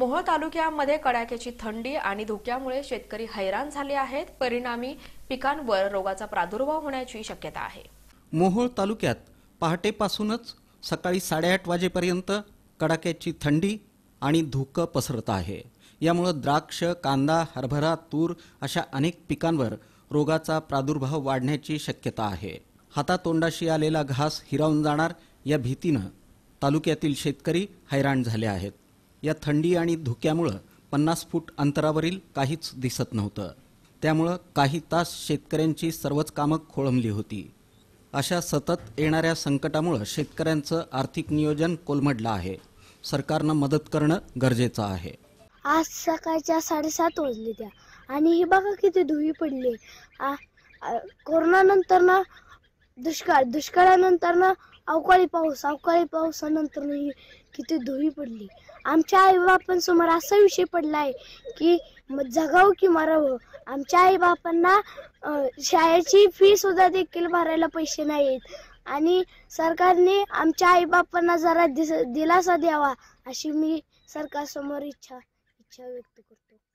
मोहोळ तालुक्यामध्ये कडाक्याची थंडी आणि धुक्यामुळे शेतकरी हैराण झाले आहेत परिणामी पिकांवर रोगाचा प्रादुर्भाव होण्याची शक्यता आहे मोहोळ तालुक्यात पहाटेपासूनच सकाळी साडेआठ वाजेपर्यंत कडाक्याची थंडी आणि धुकं पसरत आहे यामुळं द्राक्ष कांदा हरभरा तूर अशा अनेक पिकांवर रोगाचा प्रादुर्भाव वाढण्याची शक्यता आहे हातातोंडाशी आलेला घास हिरावून जाणार या भीतीनं तालुक्यातील शेतकरी हैराण झाले आहेत या थंडी आणि धुक्यामुळं पन्नास फूट अंतरावरील काहीच दिसत नव्हतं त्यामुळं काही तास शेतकऱ्यांची सर्वच कामं खोळंबली होती अशा सतत येणाऱ्या संकटामुळं शेतकऱ्यांचं आर्थिक नियोजन कोलमडलं आहे सरकारनं मदत करणं गरजेचं आहे आज सकाळच्या साडेसात वाजले त्या आणि हे बघा किती धुवी पडली कोरोनानंतर ना दुष्काळ दुष्काळानंतर ना अवकाळी पाऊस अवकाळी पावसानंतर किती धुवी पडली आमच्या आई आईबापांसमोर असा विषय पडला आहे की जगाव की मराव आमच्या आई बापांना शाळेची फी सुद्धा देखील भरायला पैसे नाहीत आणि सरकारने आमच्या आई बापांना जरा दिस दिलासा द्यावा अशी मी सरकारसमोर इच्छा इच्छा व्यक्त करतो